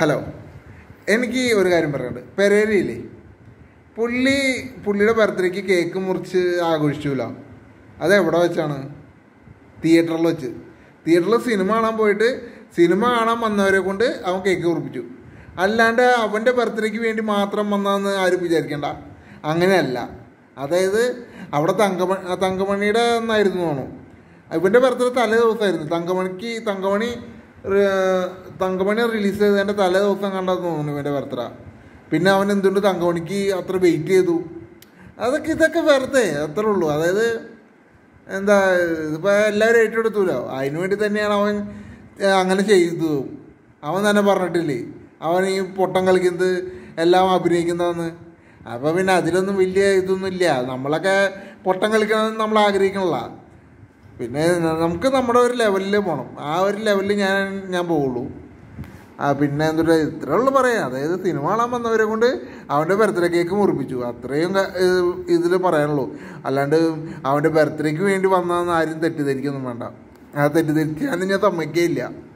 hello എനിക്ക് ഒരു കാര്യം പറയാനുണ്ട് പെരേരിയില്ലേ പുള്ളി പുള്ളിയുടെ ബർത്ത്ഡേക്ക് കേക്ക് മുറിച്ച് ആഘോഷിച്ചൂല അത് എവിടെ വെച്ചാണ് തിയേറ്ററിൽ വെച്ച് തിയേറ്ററിൽ സിനിമ കാണാൻ പോയിട്ട് സിനിമ കാണാൻ വന്നവരെ കൊണ്ട് അവൻ കേക്ക് കുറിപ്പിച്ചു അല്ലാണ്ട് അവൻ്റെ ബർത്ത്ഡേക്ക് വേണ്ടി മാത്രം വന്നതെന്ന് ആരും വിചാരിക്കണ്ട അങ്ങനെയല്ല അതായത് അവിടെ തങ്കമ തങ്കമണിയുടെ എന്നായിരുന്നു തോന്നുന്നു ഇവൻ്റെ ബർത്ത്ഡേ തലേ ദിവസമായിരുന്നു തങ്കമണിക്ക് തങ്കമണി തങ്കമണി റിലീസ് ചെയ്തതിൻ്റെ തലേ ദിവസം കണ്ടെന്ന് തോന്നുന്നു ഇവൻ്റെ ബർത്ത്ഡ പിന്നെ അവൻ എന്തുകൊണ്ട് തങ്കമണിക്ക് അത്ര വെയിറ്റ് ചെയ്തു അതൊക്കെ ഇതൊക്കെ വെറുതെ അത്രേ ഉള്ളൂ അതായത് എന്താ ഇതിപ്പോൾ എല്ലാവരും ഏറ്റെടുത്തൂലോ അതിനു വേണ്ടി തന്നെയാണ് അവൻ അങ്ങനെ ചെയ്തു അവൻ തന്നെ പറഞ്ഞിട്ടില്ലേ അവൻ ഈ പൊട്ടം കളിക്കുന്നത് എല്ലാം അഭിനയിക്കുന്നതെന്ന് അപ്പോൾ പിന്നെ അതിലൊന്നും വലിയ ഇല്ല നമ്മളൊക്കെ പൊട്ടം കളിക്കണമെന്ന് നമ്മൾ ആഗ്രഹിക്കണല്ലോ പിന്നെ നമുക്ക് നമ്മുടെ ഒരു ലെവലിൽ പോകണം ആ ഒരു ലെവലിൽ ഞാൻ ഞാൻ പോകുള്ളൂ ആ പിന്നെ എന്തുട്ടാ ഇത്രേ ഉള്ളു പറയാം അതായത് സിനിമ കാണാൻ വന്നവരെ കൊണ്ട് അവൻ്റെ ബർത്ത്ഡേ കേക്ക് മുറിപ്പിച്ചു അത്രയും ഇതിൽ പറയാനുള്ളൂ അല്ലാണ്ട് അവൻ്റെ ബർത്ത്ഡേക്ക് വേണ്ടി വന്നതെന്ന് ആരും തെറ്റിദ്ധരിക്കൊന്നും വേണ്ട ആ തെറ്റിദ്ധരിക്കാൻ ഞാൻ സമ്മതിക്കേ ഇല്ല